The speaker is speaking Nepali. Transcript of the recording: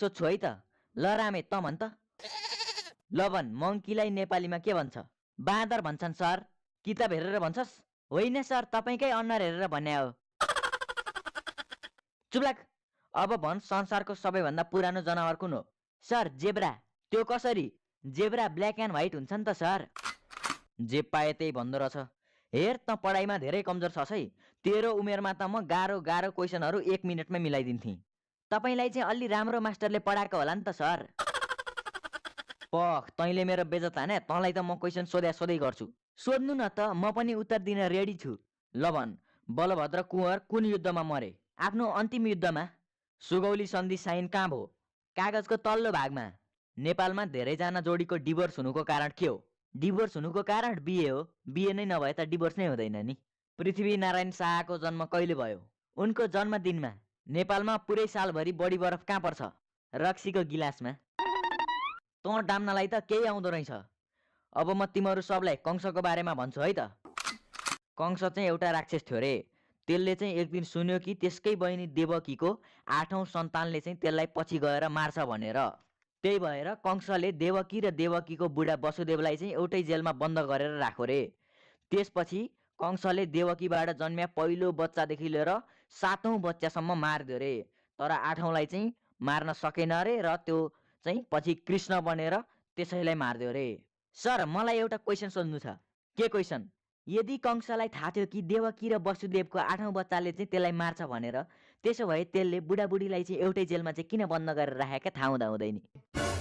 सोध्छु है त ल रामे त भन् त लवन मङ्कीलाई नेपालीमा के भन्छ बाँदर भन्छन् सर किताब हेरेर भन्छस् होइन सर तपाईँकै अनुहार हेरेर भन्या हो चुप्लाक अब भन् संसारको सबैभन्दा पुरानो जनावर कुन हो सर जेब्रा त्यो कसरी जेब्रा ब्ल्याक एन्ड व्हाइट हुन्छ नि त सर जे पाए त्यही भन्दो रहेछ हेर त पढाइमा धेरै कमजोर छस् है तेरो उमेरमा त म गाह्रो गाह्रो क्वेसनहरू एक मिनटमै मिलाइदिन्थेँ तपाईँलाई चाहिँ अलि राम्रो मास्टरले पढाएको होला नि त सर पख तैँले मेरो बेजत हाने तँलाई त म क्वेसन सोध्या सोधै गर्छु सोध्नु न त म पनि उत्तर दिन रेडी छु ल भन बलभद्र कुँवर कुन युद्धमा मरे आफ्नो अन्तिम युद्धमा सुगौली सन्धि साइन कहाँ भयो कागजको तल्लो भागमा नेपालमा धेरैजना जोडीको डिभोर्स हुनुको कारण के हो डिभोर्स हुनुको कारण बिए हो बिए नै नभए त डिभोर्स नै हुँदैन नि पृथ्वी नारायण शाहको जन्म कहिले भयो उनको जन्मदिनमा नेपालमा पुरै सालभरि बढी बरफ कहाँ पर्छ रक्सीको गिलासमा तँ डाम्नलाई त केही आउँदो रहेछ अब म तिमीहरू सबलाई कंसको बारेमा भन्छु है त कंस चाहिँ एउटा राक्षस थियो रे त्यसले चाहिँ एक दिन सुन्यो कि त्यसकै बहिनी देवकीको आठौँ सन्तानले चाहिँ त्यसलाई पछि गएर मार्छ भनेर त्यही भएर कंसले देवकी र देवकीको बुढा वसुदेवलाई चाहिँ एउटै जेलमा बन्द गरेर राख्यो रे त्यसपछि कंसले देवकीबाट जन्म्या पहिलो बच्चादेखि लिएर सातौँ बच्चासम्म मारिदियो अरे तर आठौँलाई चाहिँ मार्न सकेन अरे र त्यो चाहिँ पछि कृष्ण बनेर त्यसैलाई मारिदियो अरे सर मलाई एउटा क्वेसन सोध्नु छ के क्वेसन यदि कंसलाई थाहा थियो कि देवकी र वसुदेवको आठौँ बच्चाले चाहिँ त्यसलाई मार्छ भनेर त्यसो भए त्यसले बुढाबुढीलाई चाहिँ एउटै जेलमा चाहिँ किन बन्द गरेर राखेका थाहा हुँदा हुँदैन